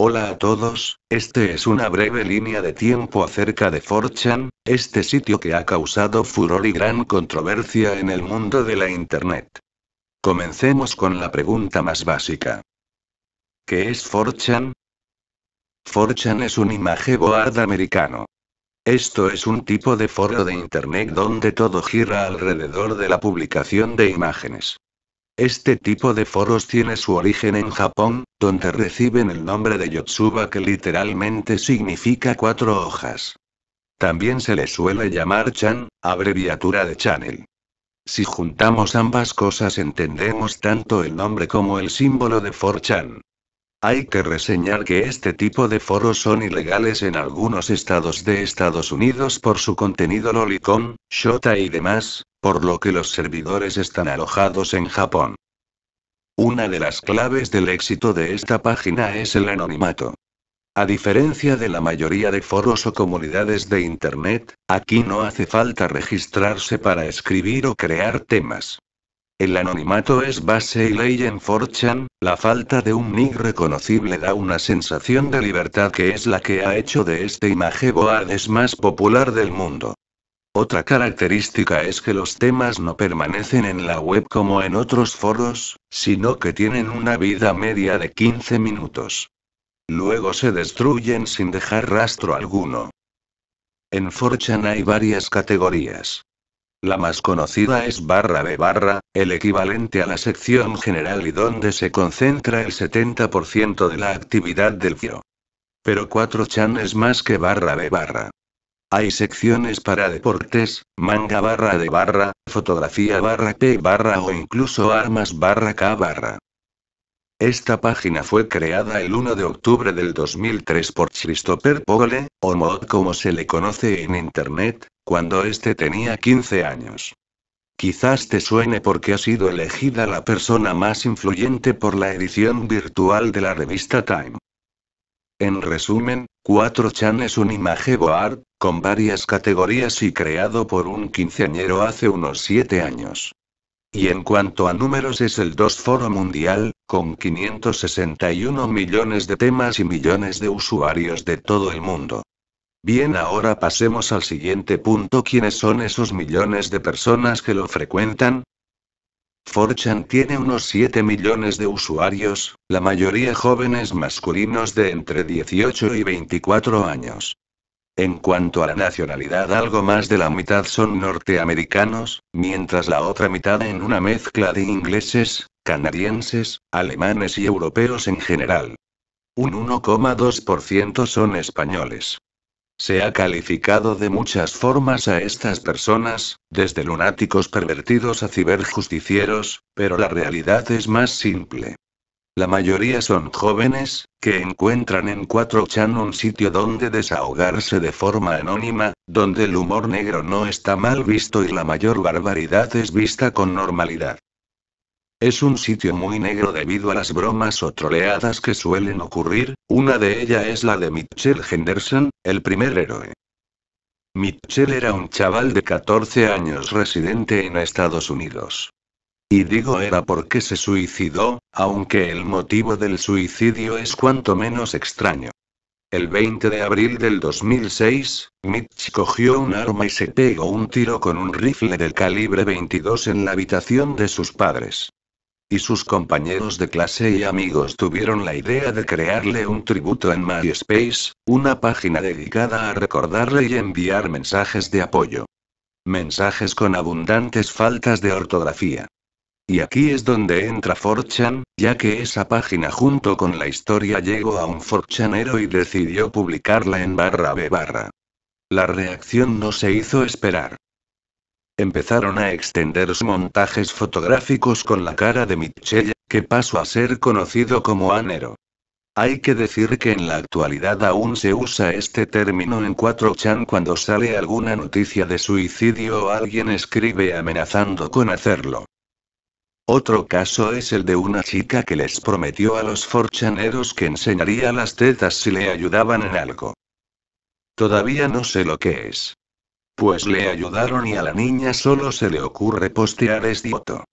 Hola a todos, este es una breve línea de tiempo acerca de 4 este sitio que ha causado furor y gran controversia en el mundo de la Internet. Comencemos con la pregunta más básica. ¿Qué es 4chan? 4chan es un board americano. Esto es un tipo de foro de Internet donde todo gira alrededor de la publicación de imágenes. Este tipo de foros tiene su origen en Japón, donde reciben el nombre de Yotsuba que literalmente significa cuatro hojas. También se le suele llamar chan, abreviatura de channel. Si juntamos ambas cosas entendemos tanto el nombre como el símbolo de 4chan. Hay que reseñar que este tipo de foros son ilegales en algunos estados de Estados Unidos por su contenido lolicon, shota y demás, por lo que los servidores están alojados en Japón. Una de las claves del éxito de esta página es el anonimato. A diferencia de la mayoría de foros o comunidades de Internet, aquí no hace falta registrarse para escribir o crear temas. El anonimato es base y ley en 4chan, la falta de un nick reconocible da una sensación de libertad que es la que ha hecho de este imageboard es más popular del mundo. Otra característica es que los temas no permanecen en la web como en otros foros, sino que tienen una vida media de 15 minutos. Luego se destruyen sin dejar rastro alguno. En 4chan hay varias categorías. La más conocida es barra de barra, el equivalente a la sección general y donde se concentra el 70% de la actividad del fio. Pero 4chan es más que barra de barra. Hay secciones para deportes, manga barra de barra, fotografía barra P barra o incluso armas barra K barra. Esta página fue creada el 1 de octubre del 2003 por Christopher Pole, o Mod como se le conoce en Internet, cuando este tenía 15 años. Quizás te suene porque ha sido elegida la persona más influyente por la edición virtual de la revista Time. En resumen, 4chan es un imageboard, con varias categorías y creado por un quinceañero hace unos siete años. Y en cuanto a números es el 2 foro mundial, con 561 millones de temas y millones de usuarios de todo el mundo. Bien, ahora pasemos al siguiente punto. ¿Quiénes son esos millones de personas que lo frecuentan? Forchan tiene unos 7 millones de usuarios, la mayoría jóvenes masculinos de entre 18 y 24 años. En cuanto a la nacionalidad, algo más de la mitad son norteamericanos, mientras la otra mitad en una mezcla de ingleses, canadienses, alemanes y europeos en general. Un 1,2% son españoles. Se ha calificado de muchas formas a estas personas, desde lunáticos pervertidos a ciberjusticieros, pero la realidad es más simple. La mayoría son jóvenes, que encuentran en 4chan un sitio donde desahogarse de forma anónima, donde el humor negro no está mal visto y la mayor barbaridad es vista con normalidad. Es un sitio muy negro debido a las bromas o troleadas que suelen ocurrir, una de ellas es la de Mitchell Henderson, el primer héroe. Mitchell era un chaval de 14 años residente en Estados Unidos. Y digo era porque se suicidó, aunque el motivo del suicidio es cuanto menos extraño. El 20 de abril del 2006, Mitch cogió un arma y se pegó un tiro con un rifle del calibre 22 en la habitación de sus padres. Y sus compañeros de clase y amigos tuvieron la idea de crearle un tributo en MySpace, una página dedicada a recordarle y enviar mensajes de apoyo. Mensajes con abundantes faltas de ortografía. Y aquí es donde entra ForChan, ya que esa página junto con la historia llegó a un ForChanero y decidió publicarla en barra B barra. La reacción no se hizo esperar. Empezaron a extender sus montajes fotográficos con la cara de Michelle, que pasó a ser conocido como Anero. Hay que decir que en la actualidad aún se usa este término en 4chan cuando sale alguna noticia de suicidio o alguien escribe amenazando con hacerlo. Otro caso es el de una chica que les prometió a los forchaneros que enseñaría las tetas si le ayudaban en algo. Todavía no sé lo que es. Pues le ayudaron y a la niña solo se le ocurre postear foto.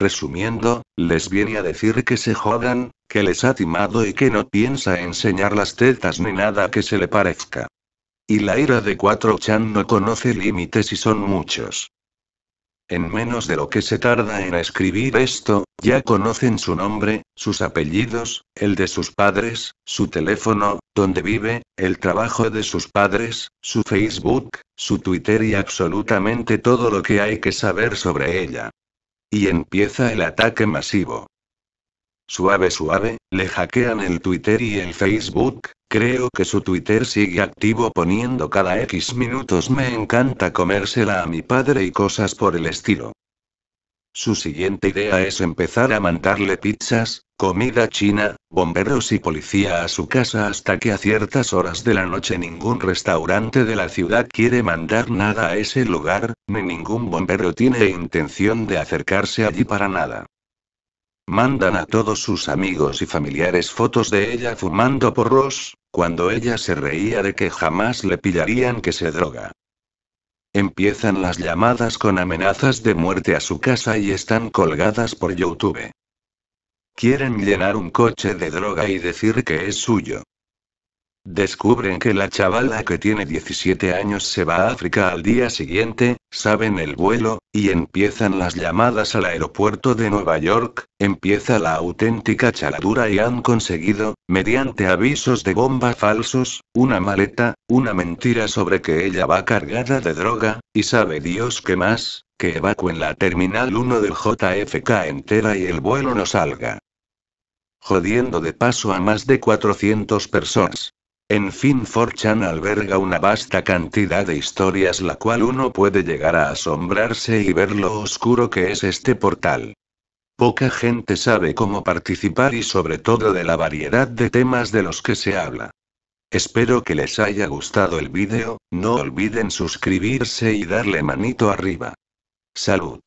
Resumiendo, les viene a decir que se jodan, que les ha timado y que no piensa enseñar las tetas ni nada que se le parezca. Y la ira de 4chan no conoce límites y son muchos. En menos de lo que se tarda en escribir esto, ya conocen su nombre, sus apellidos, el de sus padres, su teléfono, donde vive, el trabajo de sus padres, su Facebook, su Twitter y absolutamente todo lo que hay que saber sobre ella. Y empieza el ataque masivo. Suave, suave, le hackean el Twitter y el Facebook, creo que su Twitter sigue activo poniendo cada X minutos me encanta comérsela a mi padre y cosas por el estilo. Su siguiente idea es empezar a mandarle pizzas, comida china, bomberos y policía a su casa hasta que a ciertas horas de la noche ningún restaurante de la ciudad quiere mandar nada a ese lugar, ni ningún bombero tiene intención de acercarse allí para nada. Mandan a todos sus amigos y familiares fotos de ella fumando porros, cuando ella se reía de que jamás le pillarían que se droga. Empiezan las llamadas con amenazas de muerte a su casa y están colgadas por YouTube. Quieren llenar un coche de droga y decir que es suyo. Descubren que la chavala que tiene 17 años se va a África al día siguiente, saben el vuelo, y empiezan las llamadas al aeropuerto de Nueva York, empieza la auténtica chaladura y han conseguido, mediante avisos de bomba falsos, una maleta, una mentira sobre que ella va cargada de droga, y sabe Dios qué más, que evacuen la terminal 1 del JFK entera y el vuelo no salga. Jodiendo de paso a más de 400 personas. En fin, 4 alberga una vasta cantidad de historias la cual uno puede llegar a asombrarse y ver lo oscuro que es este portal. Poca gente sabe cómo participar y sobre todo de la variedad de temas de los que se habla. Espero que les haya gustado el vídeo, no olviden suscribirse y darle manito arriba. Salud.